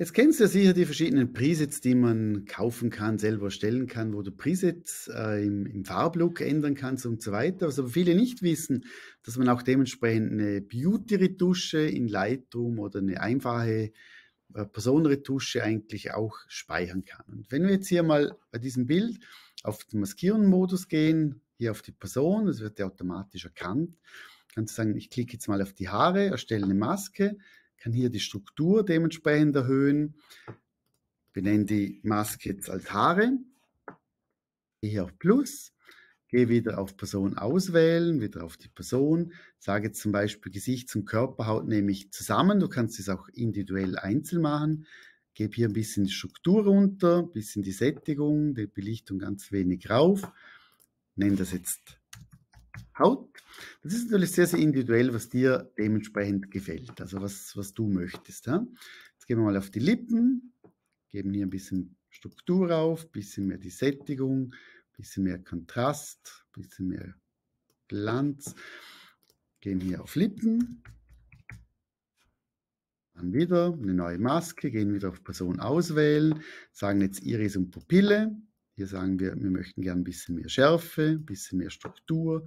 Jetzt kennst du ja sicher die verschiedenen Presets, die man kaufen kann, selber stellen kann, wo du Presets äh, im, im, Farblook ändern kannst und so weiter. Was aber viele nicht wissen, dass man auch dementsprechend eine Beauty-Retusche in Lightroom oder eine einfache äh, Personenretusche eigentlich auch speichern kann. Und wenn wir jetzt hier mal bei diesem Bild auf den Maskieren-Modus gehen, hier auf die Person, das wird ja automatisch erkannt, kannst du sagen, ich klicke jetzt mal auf die Haare, erstelle eine Maske, kann hier die Struktur dementsprechend erhöhen. Wir die Maske jetzt Altare. Gehe hier auf Plus, gehe wieder auf Person auswählen, wieder auf die Person, sage jetzt zum Beispiel Gesichts- und Körperhaut nehme ich zusammen. Du kannst es auch individuell einzeln machen. Gebe hier ein bisschen die Struktur runter, ein bisschen die Sättigung, die Belichtung ganz wenig rauf. Nenne das jetzt Haut. Das ist natürlich sehr, sehr individuell, was dir dementsprechend gefällt, also was, was du möchtest. Ja? Jetzt gehen wir mal auf die Lippen, geben hier ein bisschen Struktur auf, ein bisschen mehr die Sättigung, ein bisschen mehr Kontrast, ein bisschen mehr Glanz. Gehen hier auf Lippen, dann wieder eine neue Maske, gehen wieder auf Person auswählen, sagen jetzt Iris und Pupille. Hier sagen wir, wir möchten gerne ein bisschen mehr Schärfe, ein bisschen mehr Struktur,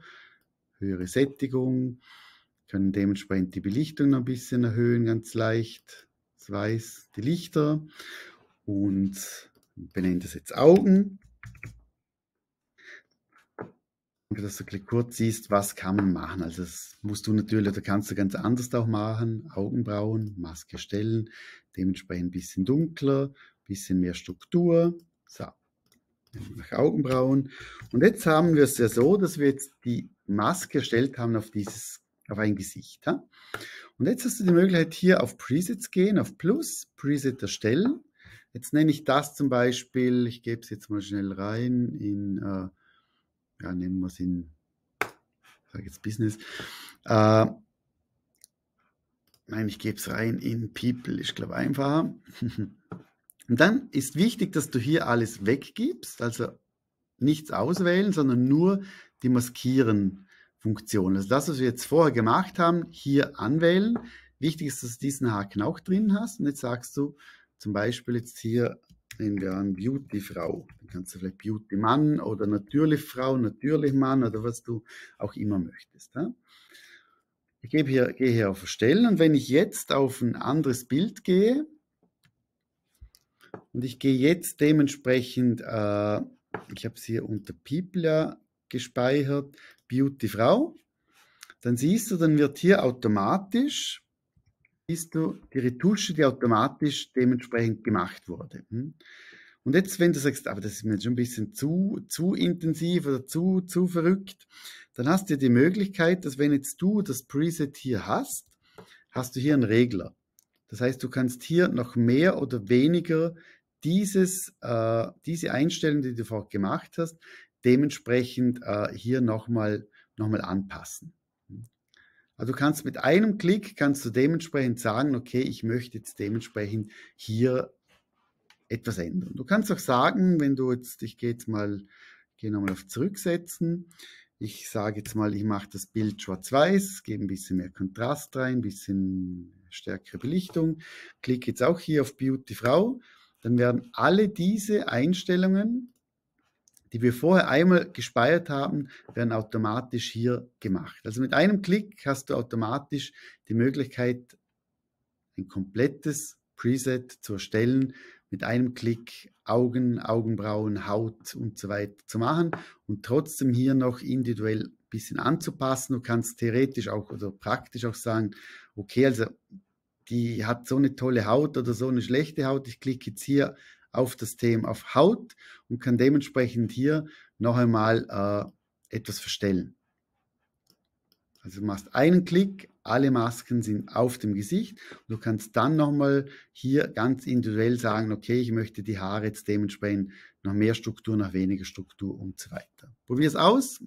höhere Sättigung, können dementsprechend die Belichtung ein bisschen erhöhen, ganz leicht. Das weiß die Lichter. Und benenne das jetzt Augen. Dass du kurz siehst, was kann man machen. Also das musst du natürlich, oder kannst du ganz anders auch machen. Augenbrauen, Maske stellen, dementsprechend ein bisschen dunkler, ein bisschen mehr Struktur. So nach Augenbrauen. Und jetzt haben wir es ja so, dass wir jetzt die Maske erstellt haben auf dieses, auf ein Gesicht. Ja? Und jetzt hast du die Möglichkeit hier auf Presets gehen, auf Plus, Preset erstellen. Jetzt nenne ich das zum Beispiel, ich gebe es jetzt mal schnell rein in, äh, ja, nehmen wir es in, ich sage jetzt Business. Äh, nein, ich gebe es rein in People, ist glaube einfacher. Und dann ist wichtig, dass du hier alles weggibst, also nichts auswählen, sondern nur die Maskieren-Funktion. Also das, was wir jetzt vorher gemacht haben, hier anwählen. Wichtig ist, dass du diesen Haken auch drin hast. Und jetzt sagst du zum Beispiel jetzt hier, nehmen wir an, Beauty-Frau. Dann kannst du vielleicht Beauty-Mann oder Natürlich-Frau, Natürlich-Mann oder was du auch immer möchtest. Ja? Ich gebe hier, gehe hier auf Verstellen und wenn ich jetzt auf ein anderes Bild gehe, und ich gehe jetzt dementsprechend, äh, ich habe es hier unter Pibla gespeichert, Beauty Frau. Dann siehst du, dann wird hier automatisch, siehst du die Retusche, die automatisch dementsprechend gemacht wurde. Hm? Und jetzt, wenn du sagst, aber das ist mir schon ein bisschen zu, zu intensiv oder zu, zu verrückt, dann hast du die Möglichkeit, dass wenn jetzt du das Preset hier hast, hast du hier einen Regler. Das heißt, du kannst hier noch mehr oder weniger dieses, äh, diese Einstellung, die du vorher gemacht hast, dementsprechend äh, hier nochmal noch mal anpassen. Also du kannst mit einem Klick, kannst du dementsprechend sagen, okay, ich möchte jetzt dementsprechend hier etwas ändern. Du kannst auch sagen, wenn du jetzt, ich gehe jetzt mal, gehe nochmal auf Zurücksetzen. Ich sage jetzt mal, ich mache das Bild schwarz-weiß, gebe ein bisschen mehr Kontrast rein, ein bisschen stärkere Belichtung. Klicke jetzt auch hier auf Beauty Frau. Dann werden alle diese Einstellungen, die wir vorher einmal gespeichert haben, werden automatisch hier gemacht. Also mit einem Klick hast du automatisch die Möglichkeit, ein komplettes Preset zu erstellen, mit einem Klick Augen, Augenbrauen, Haut und so weiter zu machen und trotzdem hier noch individuell bisschen anzupassen. Du kannst theoretisch auch oder praktisch auch sagen, okay, also die hat so eine tolle Haut oder so eine schlechte Haut. Ich klicke jetzt hier auf das Thema auf Haut und kann dementsprechend hier noch einmal äh, etwas verstellen. Also du machst einen Klick, alle Masken sind auf dem Gesicht. du kannst dann nochmal hier ganz individuell sagen, okay, ich möchte die Haare jetzt dementsprechend noch mehr Struktur, noch weniger Struktur und so weiter. Probier es aus.